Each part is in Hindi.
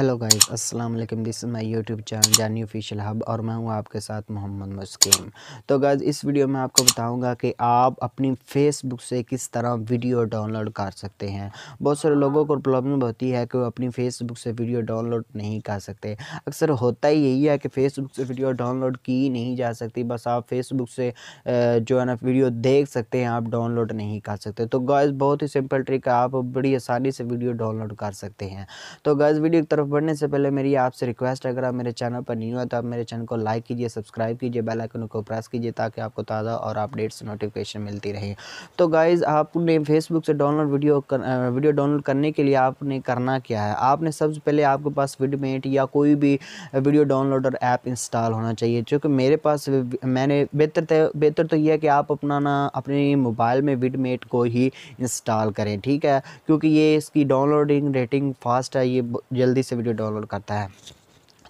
हेलो गाइस अस्सलाम वालेकुम this is my YouTube channel Jani official hub और मैं हूं आपके साथ मोहम्मद मुस्कीम तो गाइस इस वीडियो में आपको बताऊंगा कि आप अपनी फेसबुक से किस तरह वीडियो डाउनलोड कर सकते हैं बहुत सारे लोगों को प्रॉब्लम होती है कि वो अपनी फेसबुक से वीडियो डाउनलोड नहीं कर सकते अक्सर होता ही यही है कि फ़ेसबुक से वीडियो डाउनलोड की नहीं जा सकती बस आप फेसबुक से जो है ना वीडियो देख सकते हैं आप डाउनलोड नहीं कर सकते तो गाइज़ बहुत ही सिंपल ट्रिक है आप बड़ी आसानी से वीडियो डाउनलोड कर सकते हैं तो गाइज़ वीडियो की तरफ बढ़ने से पहले मेरी आपसे रिक्वेस्ट है अगर आप मेरे चैनल पर न्यू है तो आप मेरे चैनल को लाइक कीजिए सब्सक्राइब कीजिए बेल आइकन को प्रेस कीजिए ताकि आपको ताज़ा और अपडेट्स नोटिफिकेशन मिलती रहे तो गाइज़ आपने फेसबुक से डाउनलोड वीडियो कर, वीडियो डाउनलोड करने के लिए आपने करना क्या है आपने सबसे पहले आपके पास विडमेट या कोई भी वीडियो डाउनलोडर ऐप इंस्टॉल होना चाहिए क्योंकि मेरे पास मैंने बेहतर तो, बेहतर तो यह है कि आप अपना ना अपने मोबाइल में विडमेट को ही इंस्टॉल करें ठीक है क्योंकि ये इसकी डाउनलोडिंग रेटिंग फास्ट है ये जल्दी से वीडियो डाउनलोड करता है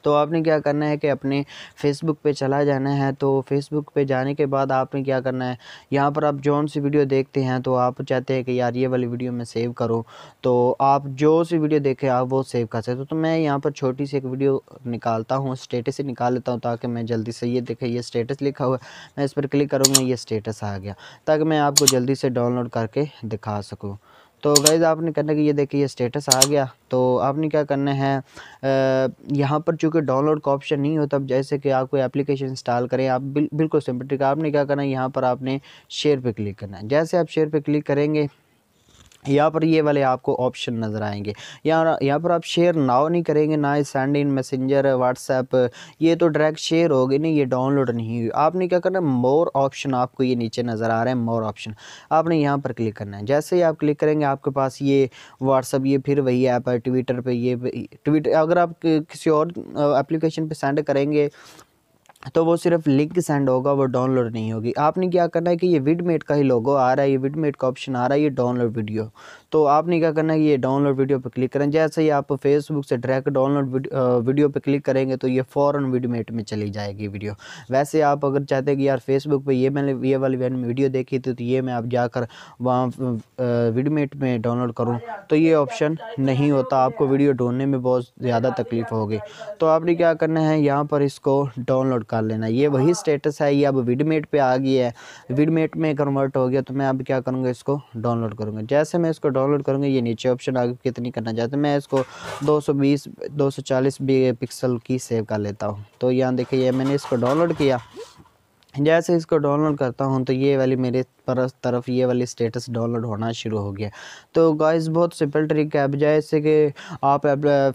तो आपने क्या करना है कि अपने फेसबुक पे चला जाना है तो फेसबुक पे जाने के बाद आपने क्या करना है यहाँ पर आप जौन सी वीडियो देखते हैं तो आप चाहते हैं कि यार ये वाली वीडियो मैं सेव करूँ तो आप जो सी वीडियो देखें आप वो सेव कर सकते हो तो, मैं यहाँ पर छोटी सी एक वीडियो निकालता हूँ स्टेटस ही निकाल लेता हूँ ताकि मैं जल्दी से ये देखें ये स्टेटस लिखा हुआ मैं इस पर क्लिक करूँगा ये स्टेटस आ गया ताकि मैं आपको जल्दी से डाउनलोड करके दिखा सकूँ तो गैज़ आपने करने कि ये देखिए स्टेटस आ गया तो आपने क्या करना है यहाँ पर चूँकि डाउनलोड का ऑप्शन नहीं होता जैसे कि आप कोई एप्लीकेशन इंस्टॉल करें आप बिल, बिल्कुल सिंपल है आपने क्या करना है यहाँ पर आपने शेयर पे क्लिक करना है जैसे आप शेयर पे क्लिक करेंगे यहाँ पर ये वाले आपको ऑप्शन नज़र आएंगे यहाँ यहाँ पर आप शेयर नाव नहीं करेंगे ना ही सेंड इन मैसेंजर व्हाट्सएप ये तो डायरेक्ट शेयर हो गई नहीं ये डाउनलोड नहीं हुई आपने क्या करना है मोर ऑप्शन आपको ये नीचे नज़र आ रहे हैं मोर ऑप्शन आपने यहाँ पर क्लिक करना है जैसे ही आप क्लिक करेंगे आपके पास ये व्हाट्सअप ये फिर वही ऐप है ट्विटर पर ये ट्विटर अगर आप किसी और एप्लीकेशन पर सेंड करेंगे तो वो सिर्फ लिंक सेंड होगा वो डाउनलोड नहीं होगी आपने क्या करना है कि ये विडमेट का ही लोगो आ रहा है ये विडमेट का ऑप्शन आ रहा है ये डाउनलोड वीडियो तो आपने क्या करना है ये डाउनलोड वीडियो पर क्लिक करें जैसे ही आप फेसबुक से डायरेक्ट डाउनलोड वीडियो पर क्लिक करेंगे तो ये फॉरन वीडियो मेट में चली जाएगी वीडियो वैसे आप अगर चाहते हैं कि यार फेसबुक पर ये मैंने ये वाली मैंने वीडियो देखी थी तो ये मैं आप जाकर वहाँ वीडियो मेट में डाउनलोड करूँ तो ये ऑप्शन नहीं होता आपको वीडियो ढूंढने में बहुत ज़्यादा तकलीफ़ होगी तो आपने क्या करना है यहाँ पर इसको डाउनलोड कर लेना ये वही स्टेटस है ये अब वीडमेट पे आ गई है वीडमेट में कन्वर्ट हो गया तो मैं अब क्या करूँगा इसको डाउनलोड करूँगा जैसे मैं इसको डाउनलोड करूँगे ये नीचे ऑप्शन आगे कितनी करना चाहते हैं मैं इसको 220 240 पिक्सल की सेव कर लेता हूँ तो यहाँ देखिए मैंने इसको डाउनलोड किया जैसे इसको डाउनलोड करता हूँ तो ये वाली मेरे तरफ तरफ ये वाली स्टेटस डाउनलोड होना शुरू हो गया तो गाइस बहुत सिंपल ट्रिक है बजाय इससे कि आप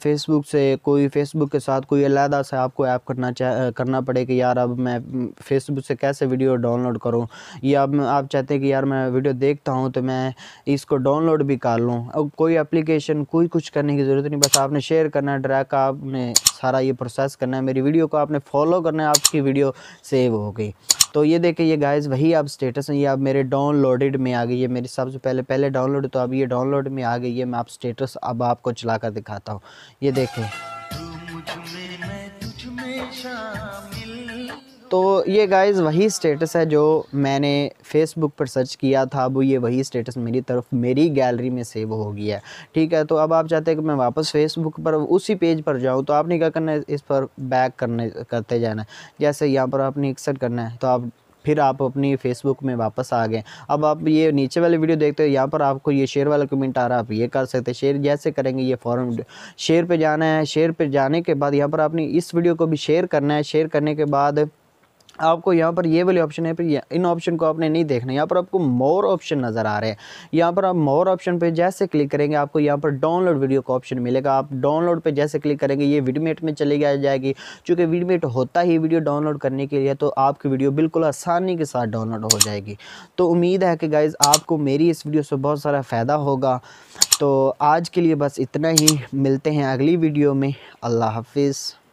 फेसबुक से कोई फेसबुक के साथ कोई अलहदा से आपको ऐप करना चाह करना पड़े कि यार अब मैं फेसबुक से कैसे वीडियो डाउनलोड करूँ या अब आप चाहते हैं कि यार मैं वीडियो देखता हूँ तो मैं इसको डाउनलोड भी कर लूँ अब कोई अप्लीकेशन कोई कुछ करने की ज़रूरत नहीं बस आपने शेयर करना है ड्रैक आपने सारा ये प्रोसेस करना है मेरी वीडियो को आपने फॉलो करना है आपकी वीडियो सेव हो गई तो ये देखें ये गाइस वही अब स्टेटस है ये अब मेरे डाउनलोडेड में आ गई है मेरी सबसे पहले पहले डाउनलोड तो अब ये डाउनलोड में आ गई है मैं आप स्टेटस अब आपको चला कर दिखाता हूँ ये देखें तो ये गाइस वही स्टेटस है जो मैंने फेसबुक पर सर्च किया था अब ये वही स्टेटस मेरी तरफ मेरी गैलरी में सेव हो गया है ठीक है तो अब आप चाहते हैं कि मैं वापस फेसबुक पर उसी पेज पर जाऊँ तो आपने क्या करना है इस पर बैक करने करते जाना है जैसे यहाँ पर आपने एक्सेट करना है तो आप फिर आप अपनी फेसबुक में वापस आ गए अब आप ये नीचे वाले वीडियो देखते हो यहाँ पर आपको ये शेयर वाला कमेंट आ रहा है आप ये कर सकते हैं शेयर जैसे करेंगे ये फॉरम शेयर पे जाना है शेयर पे जाने के बाद यहाँ पर आपने इस वीडियो को भी शेयर करना है शेयर करने के बाद आपको यहाँ पर ये वाले ऑप्शन है पर इन ऑप्शन को आपने नहीं देखना यहाँ पर आपको मोर ऑप्शन नज़र आ रहे हैं यहाँ पर आप मोर ऑप्शन पे जैसे क्लिक करेंगे आपको यहाँ पर डाउनलोड वीडियो का ऑप्शन मिलेगा आप डाउनलोड पे जैसे क्लिक करेंगे ये वीडमेट में चली आ जाएगी चूँकि वीडमेट होता ही वीडियो डाउनलोड करने के लिए तो आपकी वीडियो बिल्कुल आसानी के साथ डाउनलोड हो जाएगी तो उम्मीद है कि गाइज़ आपको मेरी इस वीडियो से बहुत सारा फ़ायदा होगा तो आज के लिए बस इतना ही मिलते हैं अगली वीडियो में अल्लाह हाफिज़